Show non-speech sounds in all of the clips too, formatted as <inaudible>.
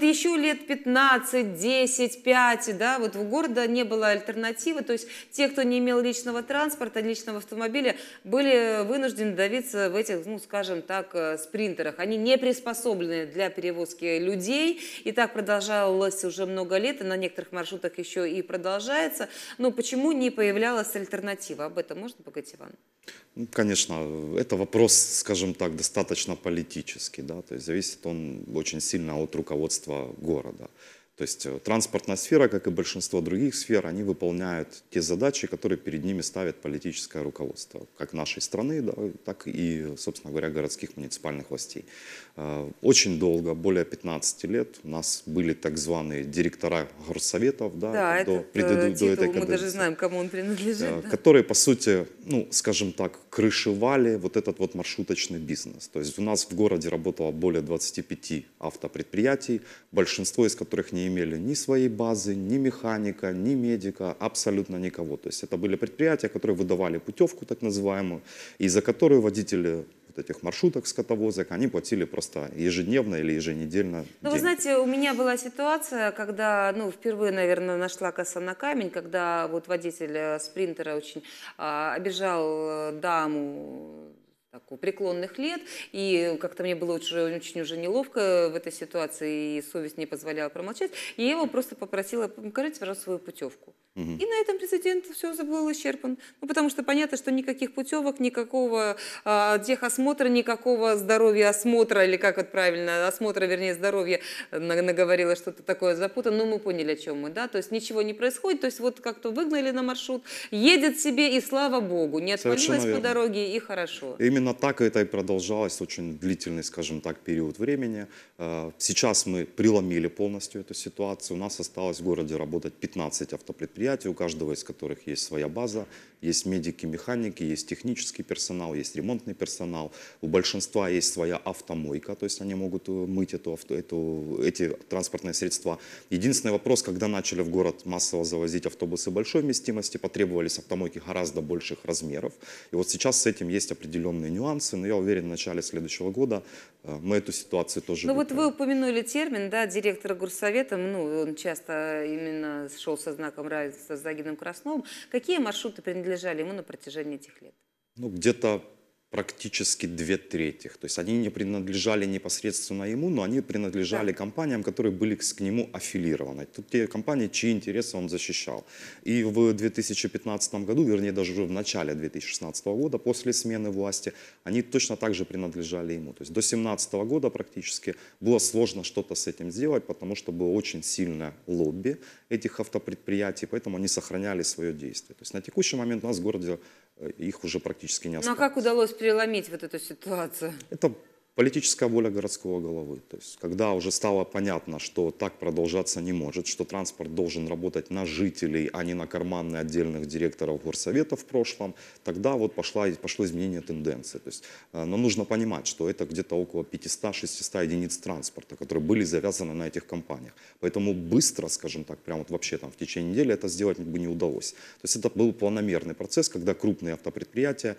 вот еще лет 15, 10, 5, да, вот в города не было альтернативы, то есть те, кто не имел личного транспорта, личного автомобиля, были вынуждены давиться в этих, ну, скажем так, э, спринтерах. Они не приспособлены для перевозки людей, и так продолжалось уже много лет, и на некоторых маршрутах еще и продолжается. Но почему не появлялась альтернатива? Об этом можно поговорить, Иван? Ну, конечно, это вопрос, скажем так, достаточно политический, да, то есть зависит он очень сильно от руководства города. То есть э, транспортная сфера, как и большинство других сфер, они выполняют те задачи, которые перед ними ставит политическое руководство, как нашей страны, да, так и, собственно говоря, городских муниципальных властей. Э, очень долго, более 15 лет, у нас были так званые директора горсоветов, да, да до, этот, э, преду, титул, до этой мы даже знаем, кому он принадлежит. Да. Которые, по сути, ну, скажем так, крышевали вот этот вот маршруточный бизнес. То есть у нас в городе работало более 25 автопредприятий, большинство из которых не имели ни своей базы, ни механика, ни медика, абсолютно никого. То есть это были предприятия, которые выдавали путевку так называемую, и за которую водители вот этих маршруток скотовозок, они платили просто ежедневно или еженедельно. Ну, вы знаете, у меня была ситуация, когда, ну, впервые, наверное, нашла коса на камень, когда вот водитель э, спринтера очень а, обижал э, даму так, у преклонных лет, и как-то мне было очень, очень уже неловко в этой ситуации, и совесть не позволяла промолчать, и я его просто попросила, покажите, пожалуйста, свою путевку. Угу. И на этом прецедент все был исчерпан. Ну, потому что понятно, что никаких путевок, никакого э, а, техосмотра, никакого здоровья осмотра, или как вот правильно, осмотра, вернее, здоровья, э, наговорила что-то такое запутано, но мы поняли, о чем мы, да, то есть ничего не происходит, то есть вот как-то выгнали на маршрут, едет себе, и слава богу, не отвалилась по дороге, и хорошо. Именно так это и продолжалось, очень длительный, скажем так, период времени. А, сейчас мы преломили полностью эту ситуацию, у нас осталось в городе работать 15 автопредприятий, предприятий, у каждого из которых есть своя база, есть медики, механики, есть технический персонал, есть ремонтный персонал. У большинства есть своя автомойка, то есть они могут э, мыть эту, эту, эти транспортные средства. Единственный вопрос, когда начали в город массово завозить автобусы большой вместимости, потребовались автомойки гораздо больших размеров. И вот сейчас с этим есть определенные нюансы, но я уверен, в начале следующего года э, мы эту ситуацию тоже... Ну вот вы упомянули термин, да, директора горсовета, ну, он часто именно шел со знаком равенства с Загином Красновым. Какие маршруты принадлежали ему на протяжении этих лет? Ну, где-то практически две трети. То есть они не принадлежали непосредственно ему, но они принадлежали компаниям, которые были к нему аффилированы. Тут те компании, чьи интересы он защищал. И в 2015 году, вернее даже уже в начале 2016 года, после смены власти, они точно так же принадлежали ему. То есть до 2017 года практически было сложно что-то с этим сделать, потому что было очень сильное лобби этих автопредприятий, поэтому они сохраняли свое действие. То есть на текущий момент у нас в городе их уже практически не осталось. Ну а как удалось переломить вот эту ситуацию? Это политическая воля городского головы. То есть, когда уже стало понятно, что так продолжаться не может, что транспорт должен работать на жителей, а не на карманы отдельных директоров горсовета в прошлом, тогда вот пошло, пошло изменение тенденции. То есть, э, но нужно понимать, что это где-то около 500-600 единиц транспорта, которые были завязаны на этих компаниях. Поэтому быстро, скажем так, прямо вот вообще там в течение недели это сделать бы не удалось. То есть это был планомерный процесс, когда крупные автопредприятия,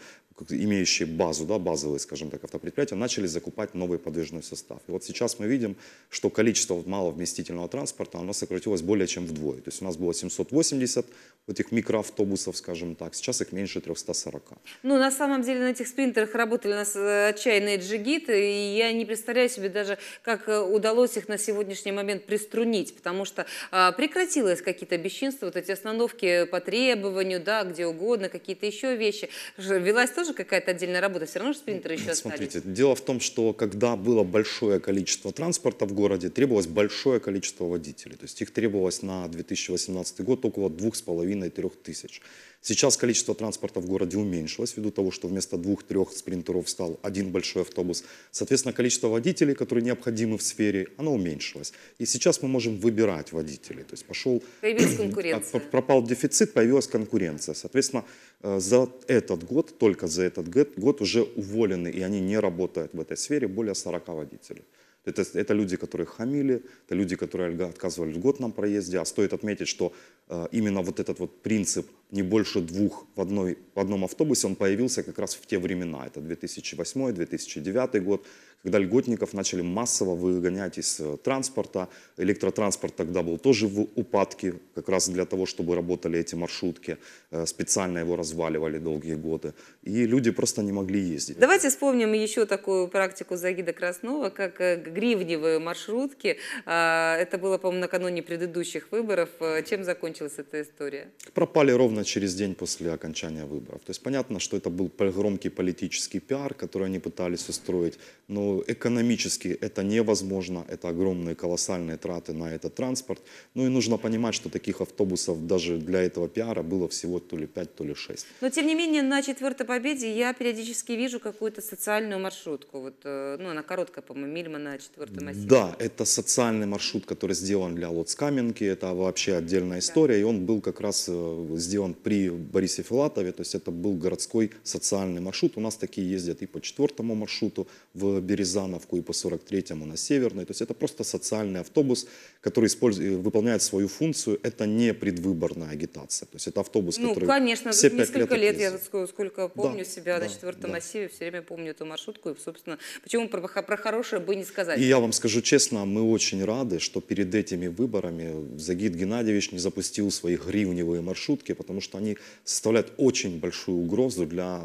имеющие базу, да, базовые, скажем так, автопредприятия, начали закупать закупать новый подвижной состав. И вот сейчас мы видим, что количество маловместительного транспорта, оно сократилось более чем вдвое. То есть у нас было 780 этих микроавтобусов, скажем так, сейчас их меньше 340. Ну, на самом деле, на этих спринтерах работали у нас э, отчаянные джигиты, и я не представляю себе даже, как э, удалось их на сегодняшний момент приструнить, потому что а, прекратилось какие-то бесчинства, вот эти остановки по требованию, да, где угодно, какие-то еще вещи. Велась тоже какая-то отдельная работа, все равно же спринтеры ну, еще Смотрите, остались. дело в том, что что когда было большое количество транспорта в городе, требовалось большое количество водителей. То есть их требовалось на 2018 год около 2,5-3 тысяч. Сейчас количество транспорта в городе уменьшилось, ввиду того, что вместо двух-трех спринтеров стал один большой автобус. Соответственно, количество водителей, которые необходимы в сфере, оно уменьшилось. И сейчас мы можем выбирать водителей. То есть пошел... Появилась <clears throat> конкуренция. Пропал дефицит, появилась конкуренция. Соответственно, э, за этот год, только за этот год уже уволены, и они не работают в этой сфере более 40 водителей. Это, это люди, которые хамили, это люди, которые отказывали в нам проезде. А стоит отметить, что э, именно вот этот вот принцип не больше двух в, одной, в одном автобусе, он появился как раз в те времена. Это 2008-2009 год когда льготников начали массово выгонять из э, транспорта. Электротранспорт тогда был тоже в упадке, как раз для того, чтобы работали эти маршрутки. Э, специально его разваливали долгие годы. И люди просто не могли ездить. Давайте вспомним еще такую практику Загида Краснова, как э, гривневые маршрутки. А, это было, по-моему, накануне предыдущих выборов. Чем закончилась эта история? Пропали ровно через день после окончания выборов. То есть понятно, что это был громкий политический пиар, который они пытались устроить, но экономически это невозможно, это огромные колоссальные траты на этот транспорт. Ну и нужно понимать, что таких автобусов даже для этого пиара было всего то ли 5, то ли 6. Но тем не менее на четвертой победе я периодически вижу какую-то социальную маршрутку. Вот, э, ну она короткая, по-моему, Мильма на четвертом оси. Да, это социальный маршрут, который сделан для Лоцкаменки, это вообще отдельная история, да. и он был как раз э, сделан при Борисе Филатове, то есть это был городской социальный маршрут. У нас такие ездят и по четвертому маршруту в Берег Рязановку и по 43-му на Северную. То есть это просто социальный автобус, который использует, э, выполняет свою функцию. Это не предвыборная агитация. То есть это автобус, ну, который... Ну, конечно, все несколько лет, лет я сколько помню да, себя да, на 4 да. массиве, все время помню эту маршрутку. И, собственно, почему про, про хорошее бы не сказать. И я вам скажу честно, мы очень рады, что перед этими выборами Загид Геннадьевич не запустил свои гривневые маршрутки, потому что они составляют очень большую угрозу для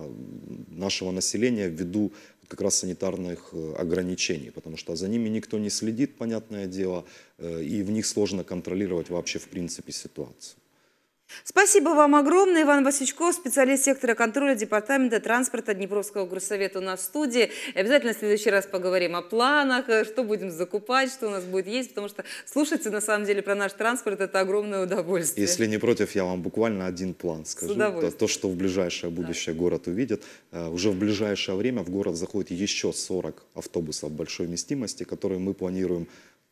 нашего населения ввиду как раз санитарных э, ограничений, потому что за ними никто не следит, понятное дело, э, и в них сложно контролировать вообще в принципе ситуацию. Спасибо вам огромное. Иван Васючков, специалист сектора контроля Департамента транспорта Днепровского горсовета у нас в студии. обязательно в следующий раз поговорим о планах, э, что будем закупать, что у нас будет есть, потому что слушайте, на самом деле, про наш транспорт это огромное удовольствие. Если не против, я вам буквально один план скажу. То, то, что в ближайшее будущее да. город увидит. Э, уже в ближайшее время в город заходит еще 40 автобусов большой вместимости, которые мы планируем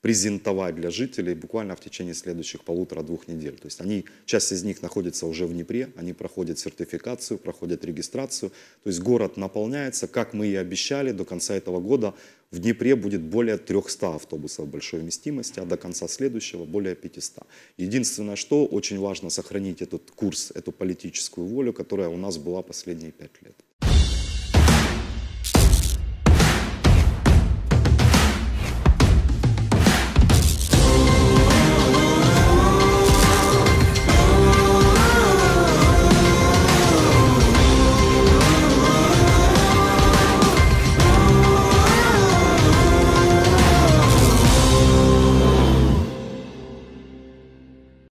презентовать для жителей буквально в течение следующих полутора-двух недель. То есть они, часть из них находится уже в Днепре, они проходят сертификацию, проходят регистрацию. То есть город наполняется, как мы и обещали, до конца этого года в Днепре будет более 300 автобусов большой вместимости, а до конца следующего более 500. Единственное, что очень важно сохранить этот курс, эту политическую волю, которая у нас была последние пять лет.